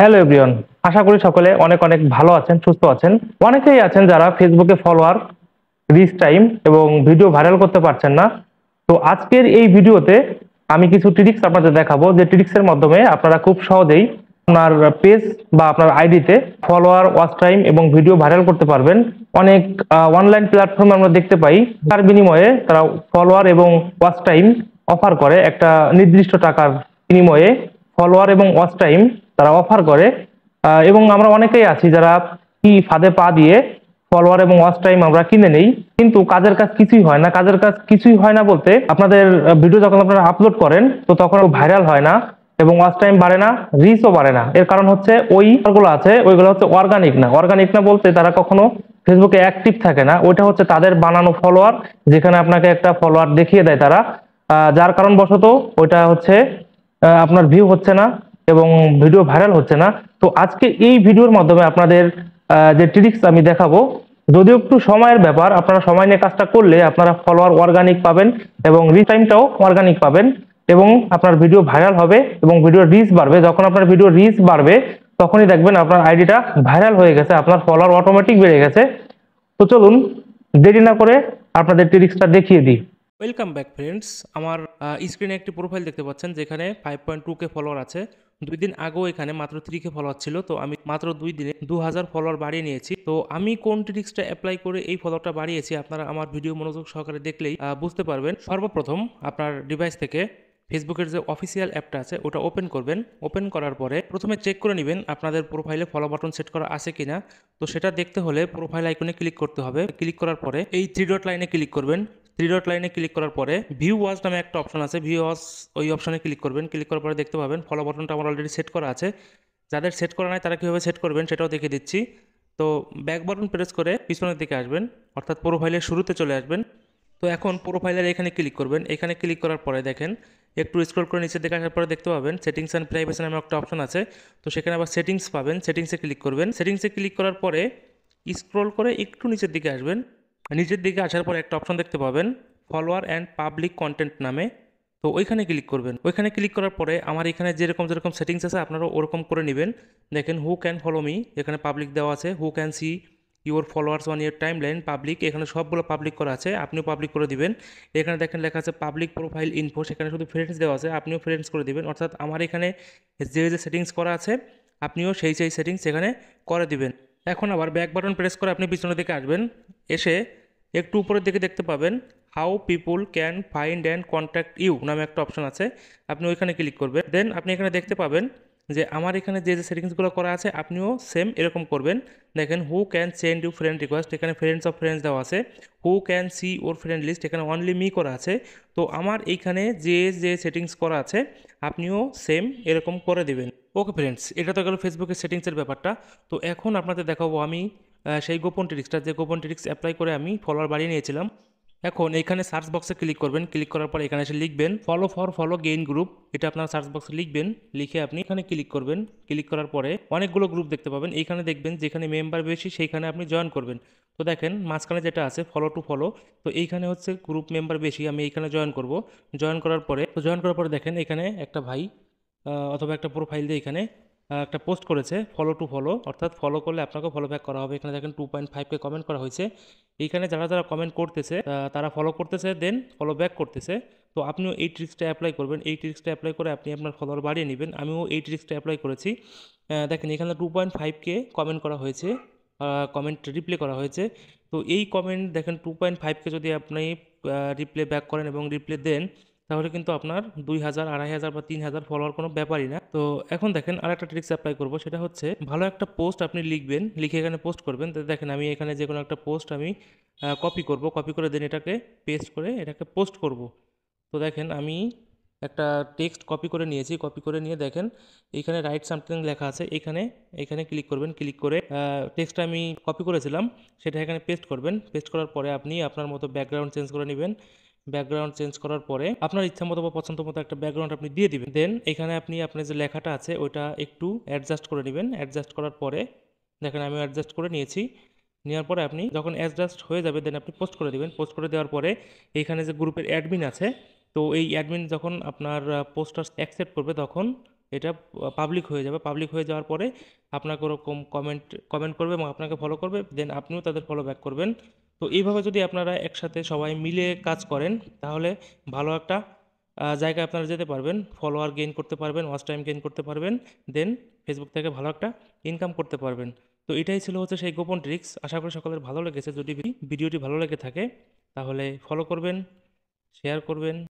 hello everyone আশা করি সকলে অনেক অনেক ভালো আছেন সুস্থ আছেন অনেকেই আছেন যারা ফেসবুকে ফলোয়ার রিচ টাইম এবং ভিডিও ভাইরাল করতে পারছেন না তো আজকের এই ভিডিওতে আমি কিছু ট্রিক্স আপনাদের দেখাবো যে ট্রিক্সের মাধ্যমে আপনারা খুব সহজেই আপনার পেজ বা আপনার আইডিতে ফলোয়ার ওয়াচ টাইম এবং ভিডিও ভাইরাল করতে পারবেন অনেক অনলাইন প্ল্যাটফর্মে আমরা দেখতে পাই তার বিনিময়ে তারা ফলোয়ার এবং ওয়াচ টাইম অফার করে একটা নির্দিষ্ট টাকার বিনিময়ে ফলোয়ার এবং ওয়াচ টাইম তারা অফার করে এবং আমরা অনেকেই আছি যারা কি ফাঁদে পা দিয়ে ফলোয়ার এবং ওয়াচ টাইম আমরা কিনে নেই কিন্তু কাজের কাজ কিছুই হয় না কাজের কাজ কিছুই হয় না বলতে আপনাদের ভিডিও যখন আপনারা আপলোড করেন তো তখন ভাইরাল হয় না এবং ওয়াচ টাইম বাড়ে না রিচও বাড়ে না এর কারণ হচ্ছে ওই গুলো আছে ওইগুলো হচ্ছে অর্গানিক না অর্গানিক না বলতে তারা কখনো ফেসবুকে অ্যাক্টিভ থাকে না ওইটা হচ্ছে তাদের বানানো ফলোয়ার যেখানে আপনাকে একটা ফলোয়ার দেখিয়ে দেয় তারা যার কারণবশত ওইটা হচ্ছে আপনার ভিউ হচ্ছে না এবং ভিডিও ভাইরাল হচ্ছে না তো আজকে এই ভিডিওর মাধ্যমে আপনাদের যে ট্রিক্স আমি দেখাবো যদিও একটু সময়ের ব্যাপার আপনারা সময় নিয়ে কাজটা করলে আপনারা ফলোয়ার অর্গানিক পাবেন এবং রিচ টাইমটাও অর্গানিক পাবেন এবং আপনার ভিডিও ভাইরাল হবে এবং ভিডিও রিচ বাড়বে যখন আপনার ভিডিও রিচ বাড়বে তখনই দেখবেন আপনার আইডিটা ভাইরাল হয়ে গেছে আপনার ফলোয়ার অটোমেটিক বেড়ে গেছে তো চলুন দেরি না করে আপনাদের ট্রিক্সটা দেখিয়ে দিই ওয়েলকাম ব্যাক ফ্রেন্ডস আমার স্ক্রিনে একটি প্রোফাইল দেখতে পাচ্ছেন যেখানে five point two K follower আছে দুই দিন আগেও এখানে মাত্র থ্রিকে ফলোয়ার ছিল তো আমি মাত্র দুই দিনে দু হাজার ফলোয়ার বাড়িয়ে নিয়েছি তো আমি কোন ট্রিক্সটা অ্যাপ্লাই করে এই ফলোয়ারটা বাড়িয়েছি আপনারা আমার ভিডিও মনোযোগ সহকারে দেখলেই বুঝতে পারবেন সর্বপ্রথম আপনার ডিভাইস থেকে ফেসবুকের যে অফিসিয়াল অ্যাপটা আছে ওটা ওপেন করবেন ওপেন করার পরে প্রথমে চেক করে নেবেন আপনাদের প্রোফাইলে ফলো বাটন সেট করা আছে কিনা তো সেটা দেখতে হলে প্রোফাইল আইকনে ক্লিক করতে হবে ক্লিক করার পরে এই থ্রি ডট লাইনে ক্লিক করবেন থ্রি ডট লাইনে ক্লিক করার পরে ভিউ ওয়াজ নামে একটা অপশন আছে ভিউ ওয়াজ ওই অপশনে ক্লিক করবেন ক্লিক করার পরে দেখতে পাবেন ফলো বটনটা আমার অলরেডি সেট করা আছে যাদের সেট করা নাই তারা কীভাবে সেট করবেন সেটাও দেখিয়ে দিচ্ছি তো ব্যাক বটন প্রেস করে পিছনের দিকে আসবেন অর্থাৎ প্রোফাইলের শুরুতে চলে আসবেন তো এখন প্রোফাইলের এখানে ক্লিক করবেন এখানে ক্লিক করার পরে দেখেন একটু স্ক্রল করে নিচের দিকে আসার পরে দেখতে পাবেন সেটিংস অ্যান্ড প্রাইভেসি নামে একটা অপশন আছে তো সেখানে আবার সেটিংস পাবেন সেটিংসে ক্লিক করবেন সেটিংসে ক্লিক করার পরে স্ক্রল করে একটু নিচের দিকে আসবেন নিচের দিকে আসার পর একটা অপশন দেখতে পাবেন ফলোয়ার অ্যান্ড পাবলিক কন্টেন্ট নামে তো ওইখানে ক্লিক করবেন ওইখানে ক্লিক করার পরে আমার এখানে যেরকম যেরকম সেটিংস আছে আপনারা ওরকম করে নেবেন দেখেন হু ক্যান ফলো মি এখানে পাবলিক দেওয়া আছে who can see your followers on your timeline public এখানে সবগুলো পাবলিক করা আছে আপনিও পাবলিক করে দিবেন এখানে দেখেন লেখা আছে পাবলিক প্রোফাইল ইনফো সেখানে শুধু ফ্রেন্ডস দেওয়া আছে আপনিও ফ্রেন্ডস করে দিবেন অর্থাৎ আমার এখানে যে যে সেটিংস করা আছে আপনিও সেই সেই সেটিংস এখানে করে দিবেন এখন আবার ব্যাক বাটন প্রেস করে আপনি পিছনের দিকে আসবেন এসে একটু উপরের দিকে দেখতে পাবেন how people can find and contact you নামে একটা অপশন আছে আপনি ওইখানে ক্লিক করবেন দেন আপনি এখানে দেখতে পাবেন যে আমার এখানে যে যে সেটিংসগুলো করা আছে আপনিও সেম এরকম করবেন দেখেন who can send you friend request এখানে ফ্রেন্ডস অফ ফ্রেন্ডস দেওয়া আছে who can see your friend list এখানে অনলি মি করা আছে তো আমার এইখানে যে যে সেটিংস করা আছে আপনিও সেম এরকম করে দেবেন ওকে ফ্রেন্ডস এটা তো গেল ফেসবুকের সেটিংসের ব্যাপারটা তো এখন আপনাদের দেখাবো আমি সেই গোপন ট্রিক্সটা যে গোপন ট্রিক্স অ্যাপ্লাই করে আমি ফলোয়ার বাড়িয়ে নিয়েছিলাম এখন এখানে সার্চ বক্সে ক্লিক করবেন ক্লিক করার পর এখানে এসে লিখবেন follow for follow gain group এটা আপনার সার্চ বক্সে লিখবেন লিখে আপনি এখানে ক্লিক করবেন ক্লিক করার পরে অনেকগুলো গ্রুপ দেখতে পাবেন এখানে দেখবেন যেখানে মেম্বার বেশি সেইখানে আপনি জয়েন করবেন তো দেখেন মাঝখানে যেটা আছে ফলো টু ফলো তো এইখানে হচ্ছে গ্রুপ মেম্বার বেশি আমি এইখানে জয়েন করব জয়েন করার পরে তো জয়েন করার পরে দেখেন এখানে একটা ভাই অথবা একটা প্রোফাইল দিয়ে এখানে একটা পোস্ট করেছে ফলো টু ফলো অর্থাৎ ফলো করলে আপনাকে ফলো ব্যাক করা হবে এখানে দেখেন টু পয়েন্ট ফাইভকে কমেন্ট করা হয়েছে এইখানে যারা যারা কমেন্ট করতেছে তারা ফলো করতেছে দেন ফলো ব্যাক করতেছে তো আপনিও এই ট্রিক্সটা অ্যাপ্লাই করবেন এই ট্রিক্সটা অ্যাপ্লাই করে আপনি আপনার ফলোয়ার বাড়িয়ে নেবেন আমিও এই ট্রিক্সটা অ্যাপ্লাই করেছি দেখেন এখানে টু পয়েন্ট ফাইভকে কমেন্ট করা হয়েছে কমেন্ট রিপ্লে করা হয়েছে তো এই কমেন্ট দেখেন টু পয়েন্ট ফাইভকে যদি আপনি রিপ্লে ব্যাক করেন এবং রিপ্লে দেন তাহলে কিন্তু আপনার দুই হাজার আড়াই হাজার বা তিন হাজার ফলোয়ার কোনো ব্যাপারই না তো এখন দেখেন আর একটা ট্রিক্স অ্যাপ্লাই করবো সেটা হচ্ছে ভালো একটা পোস্ট আপনি লিখবেন লিখে এখানে পোস্ট করবেন তাতে দেখেন আমি এখানে যে কোনো একটা পোস্ট আমি কপি করব কপি করে দেন এটাকে পেস্ট করে এটাকে পোস্ট করব তো দেখেন আমি একটা টেক্সট কপি করে নিয়েছি কপি করে নিয়ে দেখেন এখানে রাইট সামথিং লেখা আছে এখানে এখানে ক্লিক করবেন ক্লিক করে টেক্সটটা আমি কপি করেছিলাম সেটা এখানে পেস্ট করবেন পেস্ট করার পরে আপনি আপনার মতো ব্যাকগ্রাউন্ড চেঞ্জ করে নেবেন ব্যাকগ্রাউন্ড চেঞ্জ করার পরে আপনার ইচ্ছা মতো বা পছন্দ মতো একটা ব্যাকগ্রাউন্ড আপনি দিয়ে দিবেন দেন এখানে আপনি আপনার যে লেখাটা আছে ওইটা একটু অ্যাডজাস্ট করে নেবেন অ্যাডজাস্ট করার পরে দেখেন আমি অ্যাডজাস্ট করে নিয়েছি নেওয়ার পরে আপনি যখন অ্যাডজাস্ট হয়ে যাবে দেন আপনি পোস্ট করে দেবেন পোস্ট করে দেওয়ার পরে এইখানে যে গ্রুপের অ্যাডমিন আছে তো এই অ্যাডমিন যখন আপনার পোস্টার অ্যাকসেপ্ট করবে তখন এটা পাবলিক হয়ে যাবে পাবলিক হয়ে যাওয়ার পরে আপনাকে ওরকম কমেন্ট কমেন্ট করবে এবং আপনাকে ফলো করবে দেন আপনিও তাদের ফলো ব্যাক করবেন তো এইভাবে যদি আপনারা একসাথে সবাই মিলে কাজ করেন তাহলে ভালো একটা জায়গায় আপনারা যেতে পারবেন ফলোয়ার গেইন করতে পারবেন ওয়াচ টাইম গেইন করতে পারবেন দেন ফেসবুক থেকে ভালো একটা ইনকাম করতে পারবেন তো এটাই ছিল হচ্ছে সেই গোপন ট্রিক্স আশা করি সকলের ভালো লেগেছে যদি ভিডিওটি ভালো লেগে থাকে তাহলে ফলো করবেন শেয়ার করবেন